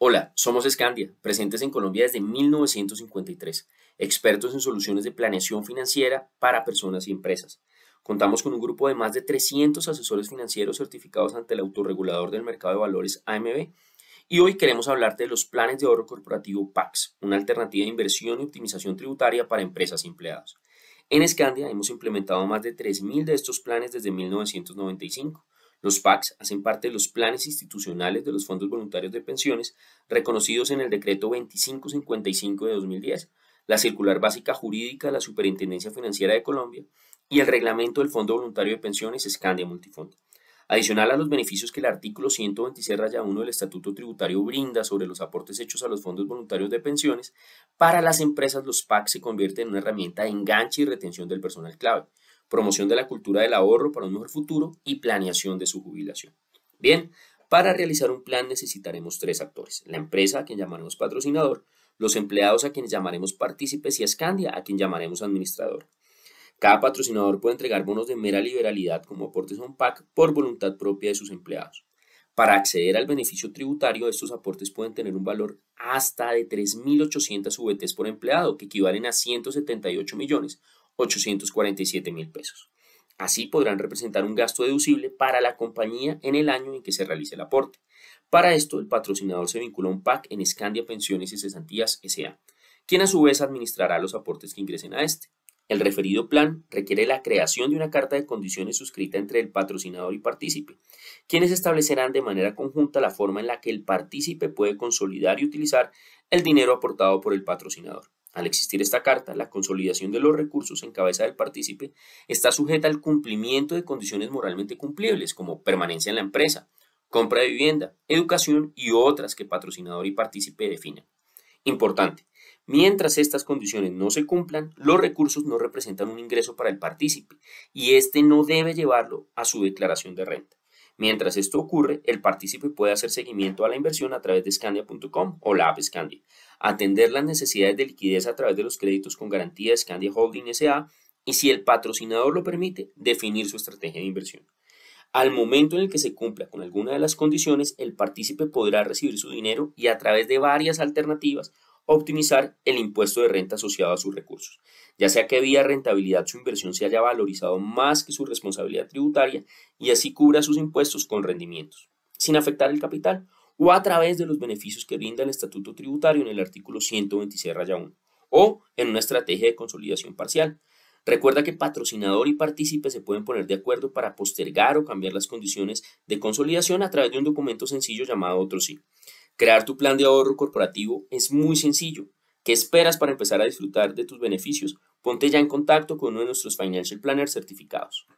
Hola, somos Scandia, presentes en Colombia desde 1953, expertos en soluciones de planeación financiera para personas y empresas. Contamos con un grupo de más de 300 asesores financieros certificados ante el autorregulador del mercado de valores AMB y hoy queremos hablarte de los planes de ahorro corporativo PAX, una alternativa de inversión y optimización tributaria para empresas y empleados. En Scandia hemos implementado más de 3.000 de estos planes desde 1995 los PACs hacen parte de los planes institucionales de los fondos voluntarios de pensiones reconocidos en el decreto 2555 de 2010, la circular básica jurídica de la Superintendencia Financiera de Colombia y el reglamento del Fondo Voluntario de Pensiones Scandia Multifondo. Adicional a los beneficios que el artículo 126-1 del Estatuto Tributario brinda sobre los aportes hechos a los fondos voluntarios de pensiones, para las empresas los PACs se convierten en una herramienta de enganche y retención del personal clave, promoción de la cultura del ahorro para un mejor futuro y planeación de su jubilación. Bien, para realizar un plan necesitaremos tres actores, la empresa a quien llamaremos patrocinador, los empleados a quienes llamaremos partícipes y Escandia a quien llamaremos administrador. Cada patrocinador puede entregar bonos de mera liberalidad como aportes a un PAC por voluntad propia de sus empleados. Para acceder al beneficio tributario, estos aportes pueden tener un valor hasta de 3.800 VTs por empleado, que equivalen a 178 millones, 847 mil pesos. Así podrán representar un gasto deducible para la compañía en el año en que se realice el aporte. Para esto, el patrocinador se vincula a un PAC en Scandia Pensiones y Cesantías S.A., quien a su vez administrará los aportes que ingresen a este. El referido plan requiere la creación de una carta de condiciones suscrita entre el patrocinador y partícipe, quienes establecerán de manera conjunta la forma en la que el partícipe puede consolidar y utilizar el dinero aportado por el patrocinador. Al existir esta carta, la consolidación de los recursos en cabeza del partícipe está sujeta al cumplimiento de condiciones moralmente cumplibles, como permanencia en la empresa, compra de vivienda, educación y otras que patrocinador y partícipe definan. Importante, mientras estas condiciones no se cumplan, los recursos no representan un ingreso para el partícipe y éste no debe llevarlo a su declaración de renta. Mientras esto ocurre, el partícipe puede hacer seguimiento a la inversión a través de Scandia.com o la app Scandia, atender las necesidades de liquidez a través de los créditos con garantía de Scandia Holding SA y, si el patrocinador lo permite, definir su estrategia de inversión. Al momento en el que se cumpla con alguna de las condiciones, el partícipe podrá recibir su dinero y a través de varias alternativas optimizar el impuesto de renta asociado a sus recursos, ya sea que vía rentabilidad su inversión se haya valorizado más que su responsabilidad tributaria y así cubra sus impuestos con rendimientos, sin afectar el capital o a través de los beneficios que brinda el Estatuto Tributario en el artículo 126-1 o en una estrategia de consolidación parcial. Recuerda que patrocinador y partícipe se pueden poner de acuerdo para postergar o cambiar las condiciones de consolidación a través de un documento sencillo llamado otro sí. Crear tu plan de ahorro corporativo es muy sencillo. ¿Qué esperas para empezar a disfrutar de tus beneficios? Ponte ya en contacto con uno de nuestros Financial Planners certificados.